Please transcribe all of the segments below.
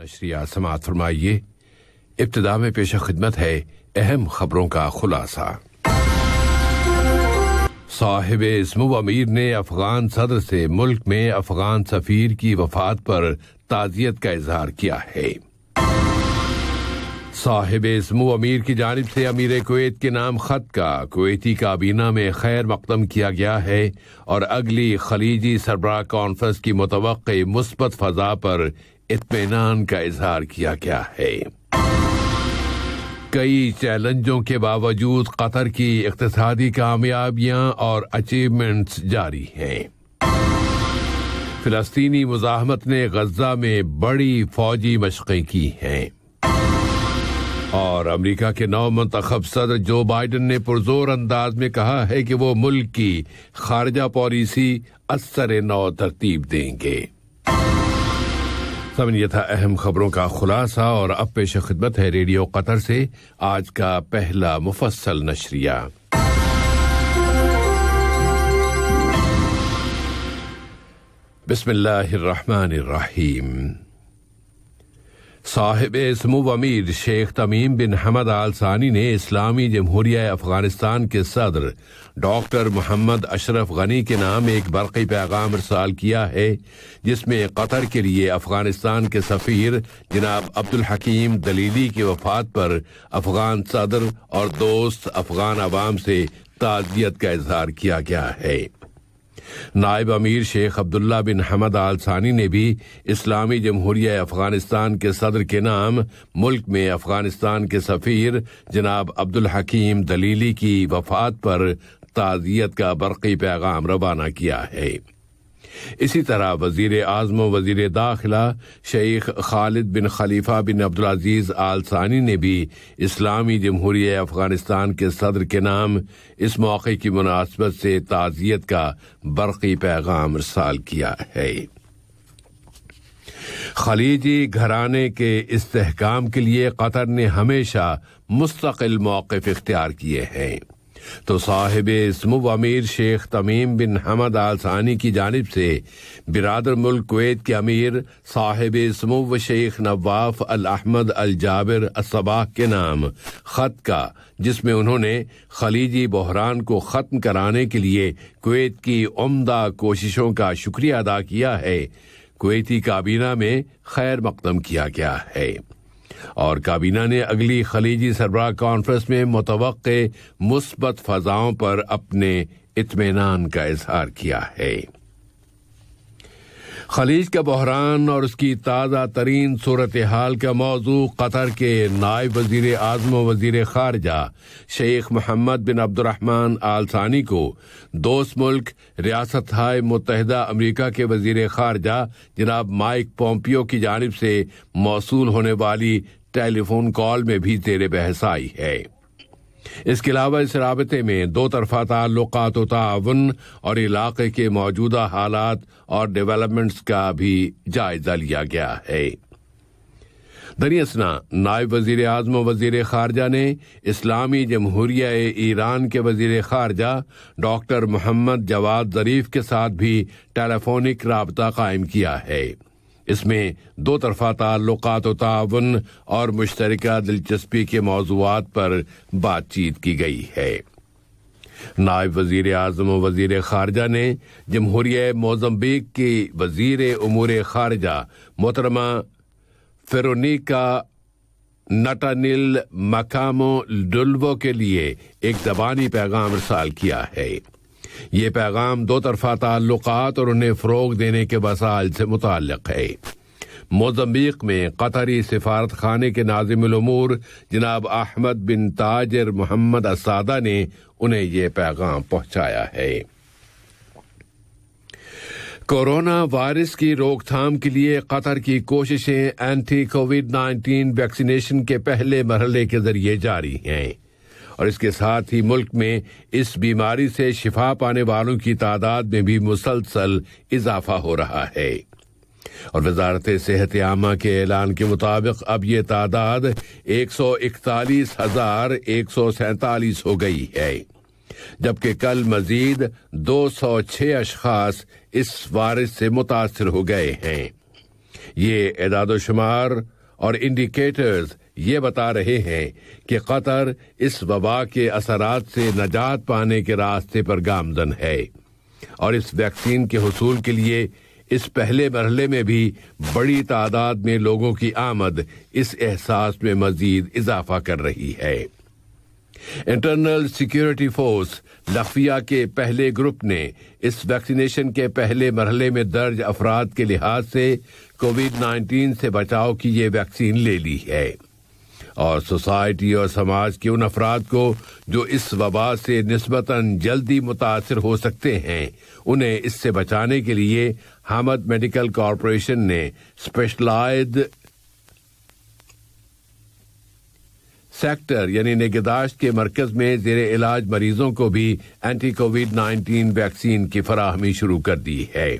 नशरिया समात फरमाइए इब्तदा में पेश खिदमत है अहम खबरों का खुलासा साहिब इसम अमीर ने अफगान सदर से मुल्क में अफगान सफीर की वफात पर ताजियत का इजहार किया है साहिब इसमो अमीर की जानब से अमीर कोत के नाम खत का कोती काबीना में खैर मकदम किया गया है और अगली खलीजी सरबराह कॉन्फ्रेंस की मुतव मुस्बत फजा पर इतमान का इजहार किया गया है कई चैलेंजों के बावजूद कतर की इकतदी कामयाबियां और अचीवमेंट्स जारी हैं फिलस्तीनी मुजाहमत ने गजा में बड़ी फौजी मशक़ें की हैं और अमेरिका के नौ मंतखब सदर जो बाइडन ने पुरजोर अंदाज में कहा है कि वो मुल्क की खारजा पॉलिसी असर नौ तरतीब देंगे समन ये था अहम खबरों का खुलासा और अब पेश खिदमत है रेडियो कतर से आज का पहला मुफसल नशरिया बिस्मिल्लाहिर्रहमानिर्रहीम साहिब समूब अमीर शेख तमीम बिन हमद सानी ने इस्लामी जमहूरिया अफगानिस्तान के सदर डॉक्टर मोहम्मद अशरफ गनी के नाम एक बरकी पैगाम रसाल किया है जिसमें कतर के लिए अफगानिस्तान के सफ़ीर जनाब अब्दुल हकीम दलीली की वफात पर अफगान सदर और दोस्त अफगान आवाम से ताजियत का इजहार किया गया है नायब अमीर शेख अब्दुल्ला बिन हमद आल सानी ने भी इस्लामी जमहूरिया अफगानिस्तान के सदर के नाम मुल्क में अफगानिस्तान के सफ़ीर जनाब अब्दुल हकीम दलीली की वफात पर ताजियत का बरकी पैगाम रवाना किया है इसी तरह वजीर आजम वजीर दाखिला शेख खालिद बिन खलीफा बिन अब्दुलज़ीज़ आल सानी ने भी इस्लामी जमहूरी अफ़गानिस्तान के सदर के नाम इस मौके की मुनासबत से ताज़ियत का बरकी पैगाम रसाल किया है खलीजी घराने के इसकाम के लिए कतर ने हमेशा मुस्तकिल मौकफ इख्तियार किए हैं तो साहिब इसमु अमीर शेख तमीम बिन हमद आल सानी की जानब से बिरादर मुल्क कुवैत के अमीर साहिब इसमुब शेख नवाफ अल अहमद अल जाबिर असबाह के नाम ख़त का जिसमें उन्होंने खलीजी बहरान को ख़त्म कराने के लिए कुवैत की उमदा कोशिशों का शुक्रिया अदा किया है कुवैती काबीना में खैर मकदम किया गया है और काबीना ने अगली खलीजी सरबरा कॉन्फ्रेंस में मुतव मुस्बत फजाओं पर अपने इतमान का इजहार किया है खलीज का बहरान और उसकी ताज़ा तरीन सूरत हाल का मौजू कतर के नायब वजीर आज़म वजीर खारजा शेख मोहम्मद बिन अब्दुलरहमान आलसानी को दोस्त मुल्क रियासत हाय मुतहदा अमरीका के वजीर खारजा जनाब माइक पोम्पियो की जानब से मौसू होने वाली टेलीफोन कॉल में भी तेरे बहस आई है इसके अलावा इस रबते में दो तरफा ताल्लुक ताउन और इलाके के मौजूदा हालात और डेवलपमेंट्स का भी जायजा लिया गया है दरियसना नायब वजीर अजम वजीर खारजा ने इस्लामी जमहूरिया ईरान के वजीर खारजा डॉक्टर मोहम्मद जवाद जरीफ के साथ भी टेलीफोनिक रबता कायम किया है इसमें दो तरफा ताल्लुक ताउन और मुश्तर दिलचस्पी के मौजूद पर बातचीत की गई है नायब वजीर अजम वजीर खारजा ने जमहूरिय मोजम्बिक की वजीर उमूर खारजा मोहतरमा फेरोनिका नटानिल मकामो डुल्वो के लिए एक जबानी पैगाम रसाल किया है ये पैगाम दो तरफा ताल्लुक और उन्हें फ़रोग देने के वसाइल से मुतल है मोजम्बिक में कतरी सिफारत खाने के नाजिमूर जनाब अहमद बिन ताजर मोहम्मद असादा ने उन्हें ये पैगाम पहुंचाया है कोरोना वायरस की रोकथाम के लिए कतर की कोशिशें एंटी कोविड 19 वैक्सीनेशन के पहले मरहले के जरिए जारी हैं और इसके साथ ही मुल्क में इस बीमारी से शिफा पाने वालों की तादाद में भी मुसलसल इजाफा हो रहा है और वजारत सेहत आमा के ऐलान के मुताबिक अब ये तादाद एक सौ इकतालीस हजार एक सौ सैतालीस हो गई है जबकि कल मजीद दो सौ छह अशखास इस वायरस से मुतासर हो गए हैं ये एदादोशुमार और इंडिकेटर्स ये बता रहे हैं कि कतर इस वबा के असरात से नजात पाने के रास्ते पर गामजन है और इस वैक्सीन के हसूल के लिए इस पहले मरहले में भी बड़ी तादाद में लोगों की आमद इस एहसास में मजीद इजाफा कर रही है इंटरनल सिक्योरिटी फोर्स लफिया के पहले ग्रुप ने इस वैक्सीनेशन के पहले मरहले में दर्ज अफराद के लिहाज से कोविड 19 से बचाव की ये वैक्सीन ले ली है और सोसाइटी और समाज के उन अफराद को जो इस वबा से नस्बता जल्दी मुतासर हो सकते हैं उन्हें इससे बचाने के लिए हामद मेडिकल कॉरपोरेशन ने स्पेशलाइज सेक्टर यानी निगदाश्त के मरकज में जेर इलाज मरीजों को भी एंटी कोविड नाइन्टीन वैक्सीन की फराहमी शुरू कर दी है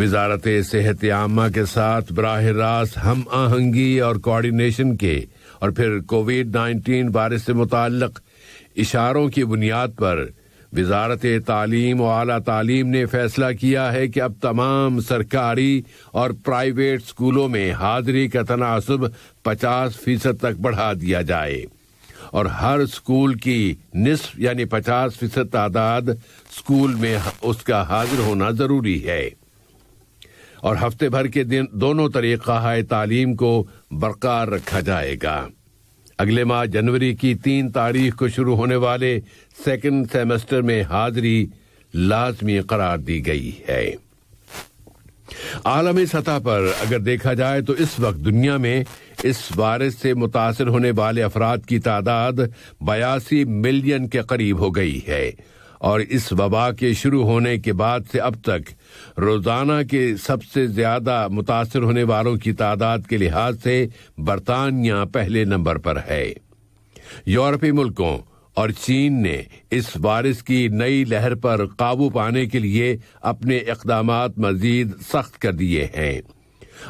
वजारत सेहत आमा के साथ बरह रास्त हम आहंगी और कोऑर्डिनेशन के और फिर कोविड नाइन्टीन बारिश से मुतल इशारों की बुनियाद पर वजारत तालीम और अली तालीम ने फैसला किया है कि अब तमाम सरकारी और प्राइवेट स्कूलों में हाजिरी का तनासब पचास फीसद तक बढ़ा दिया जाए और हर स्कूल की निसफ यानी पचास फीसद तादाद स्कूल में उसका हाजिर होना जरूरी है और हफ्ते भर के दिन दोनों तरीक़ा है तालीम को बरकरार रखा जाएगा अगले माह जनवरी की तीन तारीख को शुरू होने वाले सेकेंड सेमेस्टर में हाजिरी लाजमी करार दी गई है आलमी सतह पर अगर देखा जाए तो इस वक्त दुनिया में इस वायरस से मुतासर होने वाले अफराद की तादाद बयासी मिलियन के करीब हो गई है और इस वबा के शुरू होने के बाद से अब तक रोज़ाना के सबसे ज़्यादा मुतासर होने वालों की तादाद के लिहाज से बरतानिया पहले नंबर पर है यूरोपी मुल्कों और चीन ने इस वायरस की नई लहर पर काबू पाने के लिए अपने इकदाम मजीद सख्त कर दिए हैं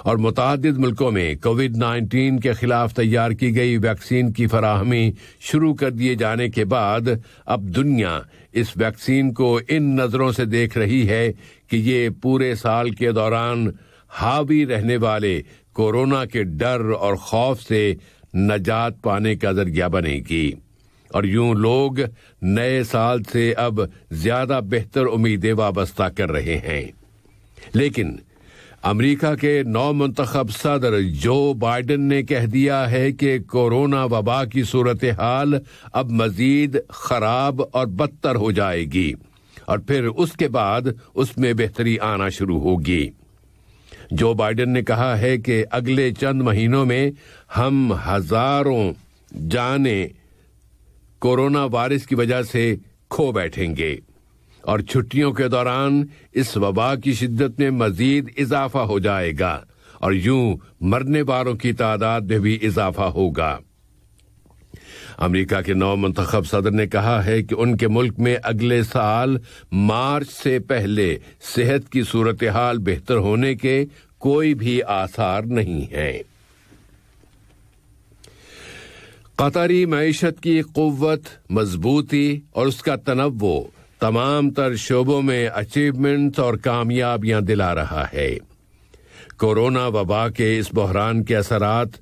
और मुतद मुल्कों में कोविड नाइन्टीन के खिलाफ तैयार की गई वैक्सीन की फराहमी शुरू कर दिए जाने के बाद अब दुनिया इस वैक्सीन को इन नज़रों से देख रही है कि ये पूरे साल के दौरान हावी रहने वाले कोरोना के डर और खौफ से नजात पाने का जरिया बनेगी और यूं लोग नए साल से अब ज्यादा बेहतर उम्मीदें वाबस्ता कर रहे हैं लेकिन अमेरिका के नौ मंतखब सदर जो बाइडन ने कह दिया है कि कोरोना वबा की सूरत हाल अब मजीद खराब और बदतर हो जाएगी और फिर उसके बाद उसमें बेहतरी आना शुरू होगी जो बाइडन ने कहा है कि अगले चंद महीनों में हम हजारों जाने कोरोना वायरस की वजह से खो बैठेंगे और छुट्टियों के दौरान इस वबा की शिद्दत में मजीद इजाफा हो जाएगा और यूं मरने वालों की तादाद में भी इजाफा होगा अमरीका के नौ मंतखब सदर ने कहा है कि उनके मुल्क में अगले साल मार्च से पहले सेहत की सूरत हाल बेहतर होने के कोई भी आसार नहीं है कतरी मीशत की क़वत मजबूती और उसका तनवो तमाम तर शोबों में अचीवमेंट्स और कामयाबियां दिला रहा है कोरोना वबा के इस बहरान के असरात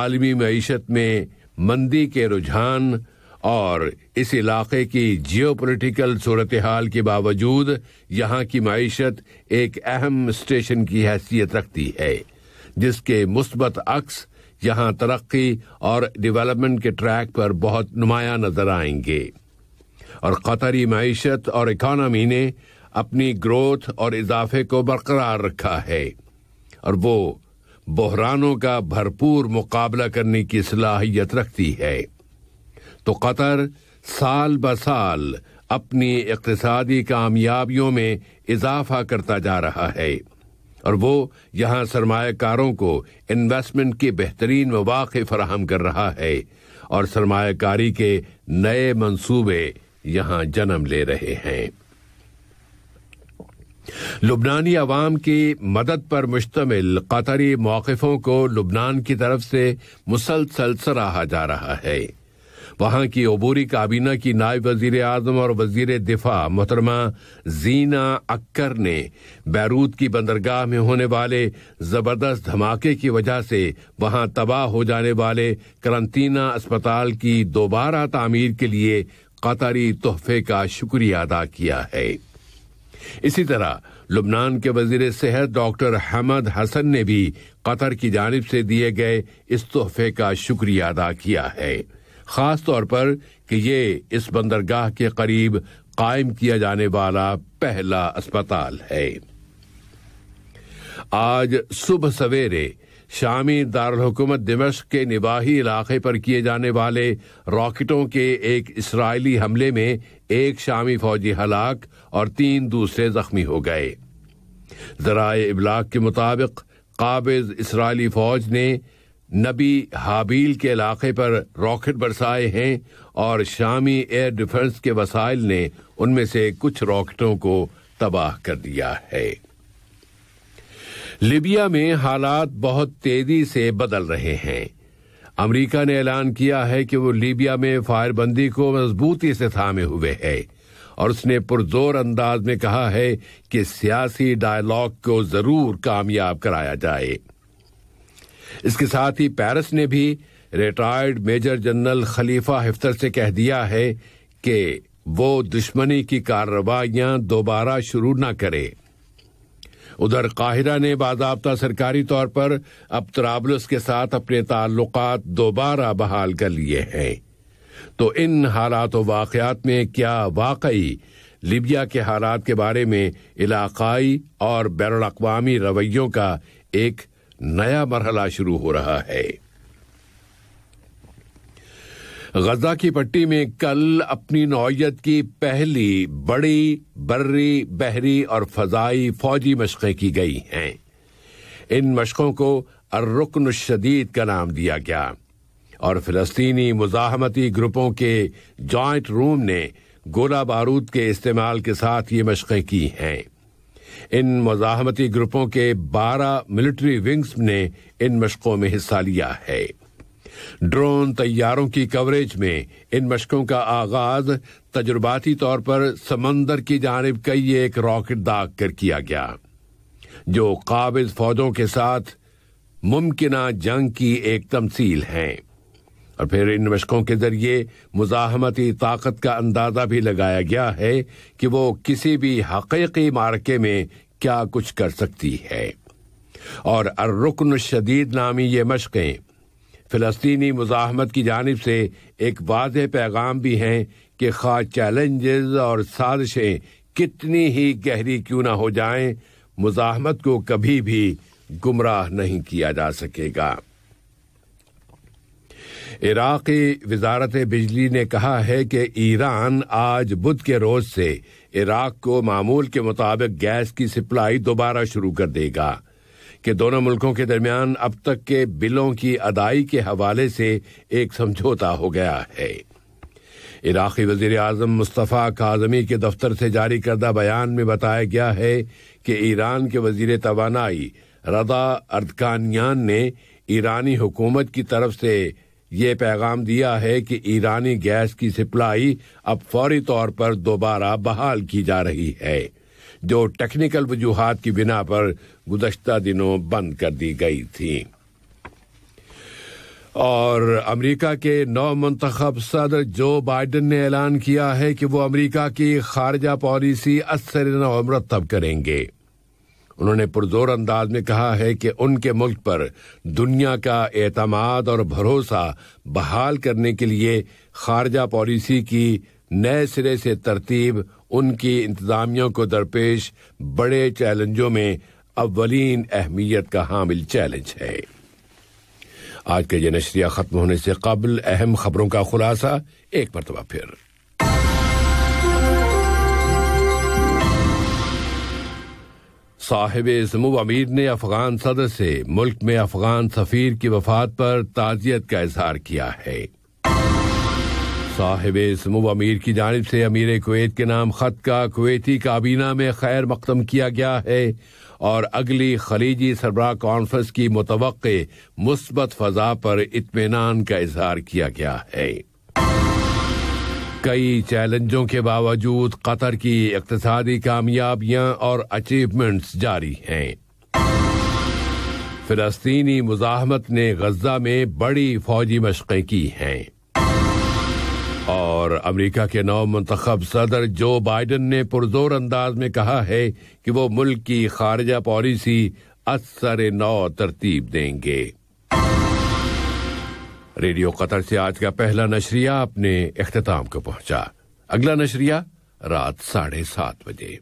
आलमी मीशत में मंदी के रुझान और इस इलाके की जियोपोलिटिकल सूरत हाल के बावजूद यहाँ की मीशत एक अहम स्टेशन की हैसियत रखती है जिसके मुस्बत अक्स यहाँ तरक्की और डेवलपमेंट के ट्रैक पर बहुत नुमाया नजर आएंगे और कतरी मीशत और इकानमी ने अपनी ग्रोथ और इजाफे को बरकरार रखा है और वो बहरानों का भरपूर मुकाबला करने की सलाहियत रखती है तो कतर साल ब साल अपनी इकतदी कामयाबियों में इजाफा करता जा रहा है और वो यहाँ सरमाकारों को इन्वेस्टमेंट के बेहतरीन मवाक़ फराहम कर रहा है और सरमाकारी के नए मंसूबे यहां जन्म ले रहे हैं लुबनानी अवाम की मदद पर मुश्तमिल कतरी मौकफों को लुबनान की तरफ से मुसलसल सराहा जा रहा है वहां की अबूरी काबीना की नायब वजीर अजम और वजीर दिफा मोहतरमा जीना अक्कर ने बैरूत की बंदरगाह में होने वाले ज़बरदस्त धमाके की वजह से वहां तबाह हो जाने वाले करंतना अस्पताल की दोबारा तामीर के लिए कतारी तोहफे का शुक्रिया अदा किया है इसी तरह लुबनान के वजीर सेहत डॉक्टर हमद हसन ने भी कतर की जानब से दिए गए इस तोहफे का शुक्रिया अदा किया है ख़ास तौर पर कि ये इस बंदरगाह के करीब कायम किया जाने वाला पहला अस्पताल है आज सुबह सवेरे शामी दारकूमत दिमश के निवाही इलाके पर किए जाने वाले रॉकेटों के एक इसराइली हमले में एक शामी फौजी हलाक और तीन दूसरे जख्मी हो गए जराए इबलाग के मुताबिक काबिज इसराइली फौज ने नबी हाबील के इलाके पर रॉकेट बरसाए हैं और शामी एयर डिफेंस के वसाइल ने उनमें से कुछ रॉकेटों को तबाह कर दिया है लीबिया में हालात बहुत तेजी से बदल रहे हैं अमेरिका ने ऐलान किया है कि वो लीबिया में फायरबंदी को मजबूती से थामे हुए है और उसने पुरजोर अंदाज में कहा है कि सियासी डायलॉग को जरूर कामयाब कराया जाए इसके साथ ही पेरिस ने भी retired major general Khalifa Haftar से कह दिया है कि वो दुश्मनी की कार्रवाइयां दोबारा शुरू न करे उधर काहिरा ने बाबा सरकारी तौर पर अब त्राबलस के साथ अपने ताल्लुक दोबारा बहाल कर लिए हैं तो इन हालात वाक़ात में क्या वाकई लिबिया के हालात के बारे में इलाकाई और बैर अवी रवैयों का एक नया मरहला शुरू हो रहा है गजा की पट्टी में कल अपनी नौयत की पहली बड़ी बर्री बहरी और फजाई फौजी मशक़ें की गई हैं इन मशक़ों को अर्रुकन शदीद का नाम दिया गया और फिलस्तीनी मुजाहमती ग्रुपों के जॉइंट रूम ने गोला बारूद के इस्तेमाल के साथ ये मशक़ें की हैं इन मुजाहमती ग्रुपों के बारह मिलिट्री विंग्स ने इन मशक़ों में हिस्सा लिया है ड्रोन तैयारों की कवरेज में इन मशकों का आगाज तजुर्बाती तौर पर समंदर की जानब कई एक रॉकेट दाग कर किया गया जो काबिज फौजों के साथ मुमकिन जंग की एक तमसील है और फिर इन मशकों के जरिए मुजाहमती ताकत का अंदाजा भी लगाया गया है कि वो किसी भी हकीकी मार्के में क्या कुछ कर सकती है और अर्रुकन शदीद नामी ये मशकें फ़लस्तनी मुजाहमत की जानब से एक वाज पैगाम भी हैं कि खास चैलेंजेस और साजिशें कितनी ही गहरी क्यों ना हो जाएं मुजाहमत को कभी भी गुमराह नहीं किया जा सकेगा इराकी वजारत बिजली ने कहा है कि ईरान आज बुध के रोज से इराक को मामूल के मुताबिक गैस की सप्लाई दोबारा शुरू कर देगा कि दोनों मुल्कों के दरमियान अब तक के बिलों की अदाई के हवाले से एक समझौता हो गया है इराक़ी वजीर अजम मुस्तफ़ा काजमी के दफ्तर से जारी करदा बयान में बताया गया है कि ईरान के वजीर तोानाई रदा अर्दकानियान ने ईरानी हुकूमत की तरफ से ये पैगाम दिया है कि ईरानी गैस की सप्लाई अब फौरी तौर पर दोबारा बहाल की जा रही है जो टेक्निकल वजूहत की बिना पर गुजशत दिनों बंद कर दी गई थी और अमेरिका के नौ मंतखब सदर जो बाइडन ने ऐलान किया है कि वो अमेरिका की खारजा पॉलिसी असर व मरतब करेंगे उन्होंने पुरजोर अंदाज में कहा है कि उनके मुल्क पर दुनिया का एतमाद और भरोसा बहाल करने के लिए खारजा पॉलिसी की नए सिरे से तरतीब उनकी इंतजामियों को दरपेश बड़े चैलेंजों में अवलिन अहमियत का हामिल चैलेंज है आज का यह नशरिया खत्म होने से कबल अहम खबरों का खुलासा एक मरतबा फिर साहिब समूब अमीर ने अफगान सदर से मुल्क में अफगान सफीर की वफात पर ताजियत का इजहार किया है साहिब समूह अमीर की जानब से अमीर कुवैत के नाम ख़त का कुवैती काबीना में खैर मकदम किया गया है और अगली खलीजी सरबराह कॉन्फ्रेंस की मुतव मुस्बत फजा पर इतमान का इजहार किया गया है कई चैलेंजों के बावजूद कतर की इकतदी कामयाबियां और अचीवमेंट्स जारी हैं फिलस्तीनी मुजाहमत ने गजा में बड़ी फौजी मशक़ें की हैं और अमेरिका के नौ मंतखब सदर जो बाइडन ने पुरजोर अंदाज में कहा है कि वो मुल्क की खारजा पॉलिसी असर नौ तरतीब देंगे रेडियो कतर से आज का पहला नशरिया अपने अख्ताम को पहुंचा अगला नशरिया रात साढ़े सात बजे